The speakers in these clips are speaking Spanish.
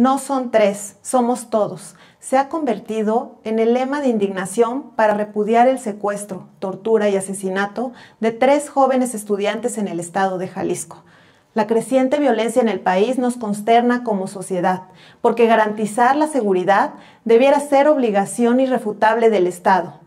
No son tres, somos todos. Se ha convertido en el lema de indignación para repudiar el secuestro, tortura y asesinato de tres jóvenes estudiantes en el estado de Jalisco. La creciente violencia en el país nos consterna como sociedad, porque garantizar la seguridad debiera ser obligación irrefutable del Estado,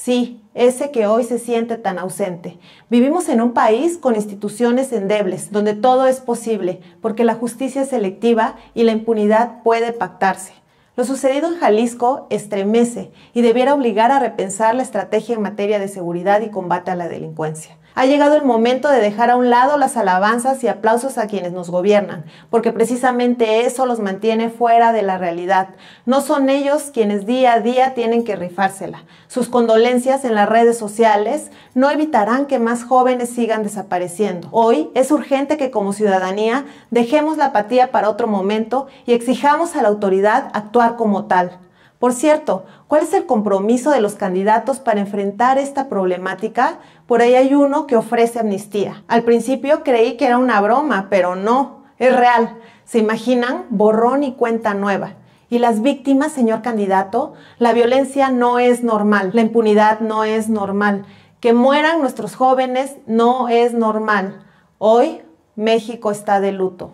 Sí, ese que hoy se siente tan ausente. Vivimos en un país con instituciones endebles, donde todo es posible, porque la justicia es selectiva y la impunidad puede pactarse. Lo sucedido en Jalisco estremece y debiera obligar a repensar la estrategia en materia de seguridad y combate a la delincuencia. Ha llegado el momento de dejar a un lado las alabanzas y aplausos a quienes nos gobiernan, porque precisamente eso los mantiene fuera de la realidad. No son ellos quienes día a día tienen que rifársela. Sus condolencias en las redes sociales no evitarán que más jóvenes sigan desapareciendo. Hoy es urgente que como ciudadanía dejemos la apatía para otro momento y exijamos a la autoridad actuar como tal. Por cierto, ¿cuál es el compromiso de los candidatos para enfrentar esta problemática? Por ahí hay uno que ofrece amnistía. Al principio creí que era una broma, pero no, es real. Se imaginan borrón y cuenta nueva. Y las víctimas, señor candidato, la violencia no es normal, la impunidad no es normal, que mueran nuestros jóvenes no es normal. Hoy México está de luto.